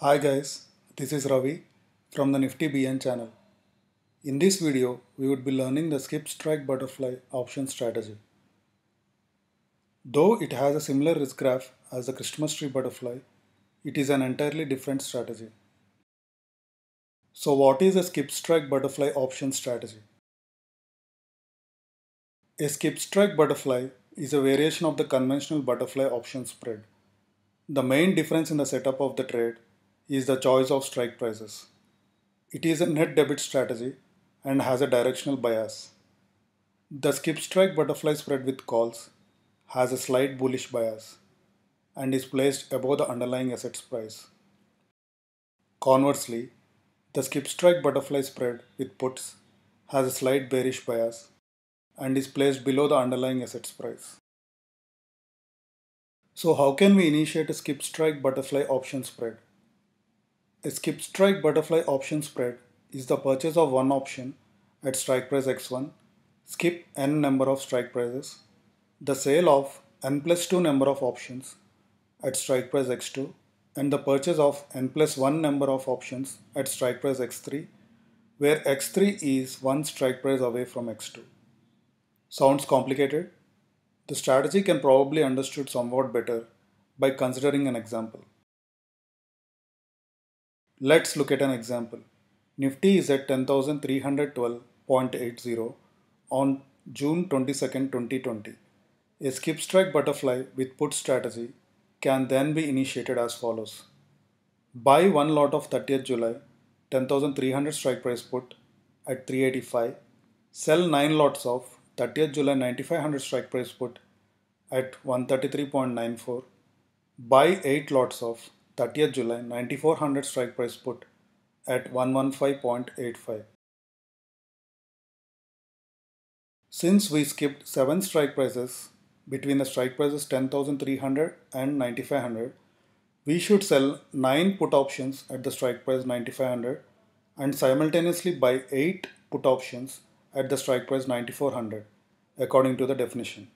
Hi guys, this is Ravi from the Nifty BN channel. In this video, we would be learning the skip strike butterfly option strategy. Though it has a similar risk graph as the Christmas tree butterfly, it is an entirely different strategy. So what is a skip strike butterfly option strategy? A skip strike butterfly is a variation of the conventional butterfly option spread. The main difference in the setup of the trade is the choice of strike prices. It is a net debit strategy and has a directional bias. The skip strike butterfly spread with calls has a slight bullish bias and is placed above the underlying assets price. Conversely, the skip strike butterfly spread with puts has a slight bearish bias and is placed below the underlying assets price. So how can we initiate a skip strike butterfly option spread? A skip strike butterfly option spread is the purchase of one option at strike price x1, skip n number of strike prices, the sale of n plus 2 number of options at strike price x2 and the purchase of n plus 1 number of options at strike price x3 where x3 is one strike price away from x2. Sounds complicated? The strategy can probably understood somewhat better by considering an example. Let's look at an example. Nifty is at 10,312.80 on June 22, 2020. A skip strike butterfly with put strategy can then be initiated as follows. Buy one lot of 30th July 10,300 strike price put at 385. Sell 9 lots of 30th July 9500 strike price put at 133.94. Buy 8 lots of 30th July 9400 strike price put at 115.85. Since we skipped 7 strike prices between the strike prices 10300 and 9500, we should sell 9 put options at the strike price 9500 and simultaneously buy 8 put options at the strike price 9400 according to the definition.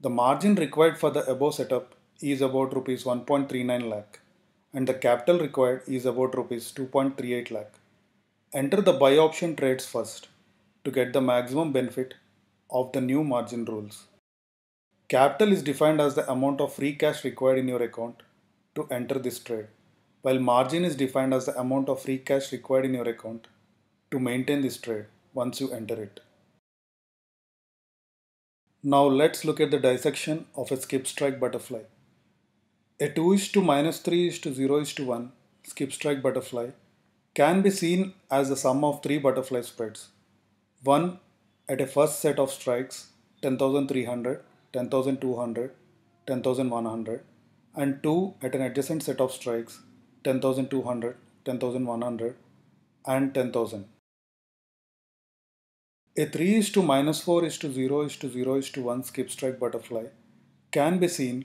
The margin required for the above setup is about rupees 1.39 lakh and the capital required is about rupees 2.38 lakh. Enter the buy option trades first to get the maximum benefit of the new margin rules. Capital is defined as the amount of free cash required in your account to enter this trade, while margin is defined as the amount of free cash required in your account to maintain this trade once you enter it. Now let's look at the dissection of a skip strike butterfly. A 2 is to minus 3 is to 0 is to 1 skip strike butterfly can be seen as the sum of three butterfly spreads. One at a first set of strikes 10,300, 10,200, 10,100 and two at an adjacent set of strikes 10,200, 10,100 and 10,000. A 3 is to minus 4 is to 0 is to 0 is to 1 skip strike butterfly can be seen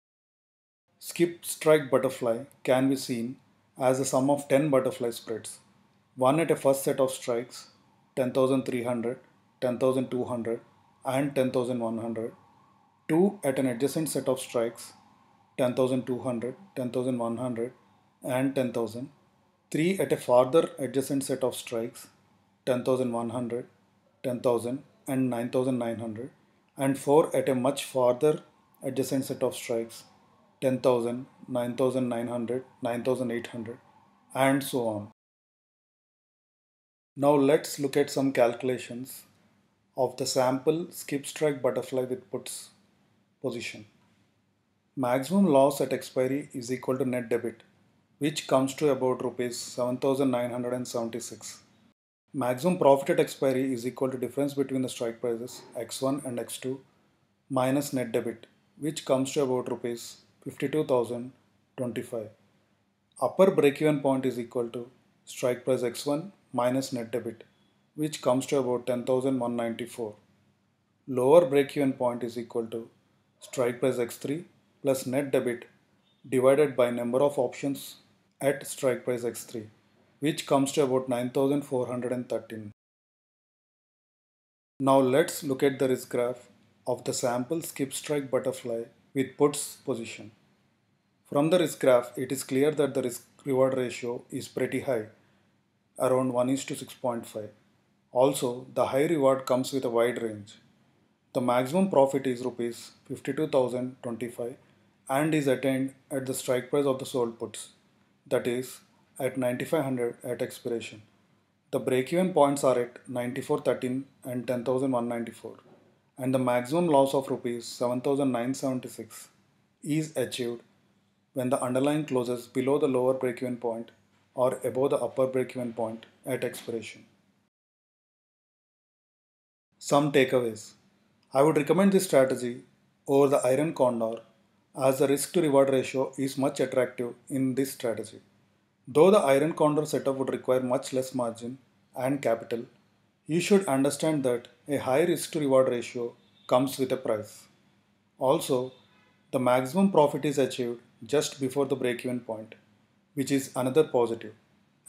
Skip strike butterfly can be seen as the sum of 10 butterfly spreads, one at a first set of strikes 10,300, 10,200 and 10,100, two at an adjacent set of strikes 10,200, 10,100 and 10,000, three at a farther adjacent set of strikes 10,100, 10,000 and 9,900 and four at a much farther adjacent set of strikes 10,000, 9,900, 9,800 and so on. Now let's look at some calculations of the sample skip strike butterfly with puts position. Maximum loss at expiry is equal to net debit which comes to about rupees 7976. Maximum profit at expiry is equal to difference between the strike prices x1 and x2 minus net debit which comes to about rupees 52,025. Upper break-even point is equal to strike price x1 minus net debit which comes to about 10,194. Lower break-even point is equal to strike price x3 plus net debit divided by number of options at strike price x3 which comes to about 9413. Now let's look at the risk graph of the sample skip strike butterfly with puts position. From the risk graph, it is clear that the risk reward ratio is pretty high, around 1 is to 6.5. Also, the high reward comes with a wide range. The maximum profit is rupees 52,025 and is attained at the strike price of the sold puts, that is at 9500 at expiration. The break-even points are at 9413 and 10194 and the maximum loss of rupees 7976 is achieved when the underlying closes below the lower breakeven point or above the upper breakeven point at expiration. Some takeaways. I would recommend this strategy over the iron condor as the risk to reward ratio is much attractive in this strategy. Though the iron condor setup would require much less margin and capital, you should understand that a high risk to reward ratio comes with a price. Also, the maximum profit is achieved just before the break-even point, which is another positive,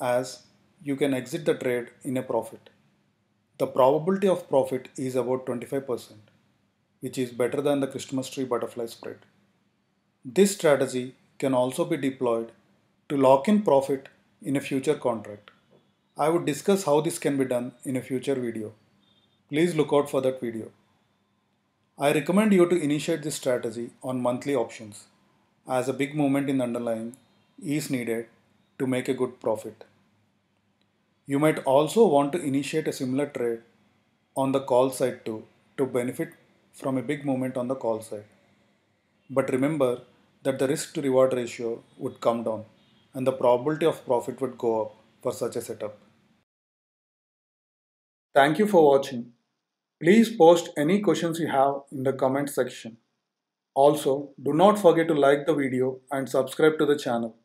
as you can exit the trade in a profit. The probability of profit is about 25%, which is better than the Christmas tree butterfly spread. This strategy can also be deployed to lock in profit in a future contract. I would discuss how this can be done in a future video please look out for that video. I recommend you to initiate this strategy on monthly options as a big movement in underlying is needed to make a good profit. You might also want to initiate a similar trade on the call side too to benefit from a big movement on the call side. But remember that the risk to reward ratio would come down and the probability of profit would go up for such a setup. Thank you for watching. Please post any questions you have in the comment section. Also, do not forget to like the video and subscribe to the channel.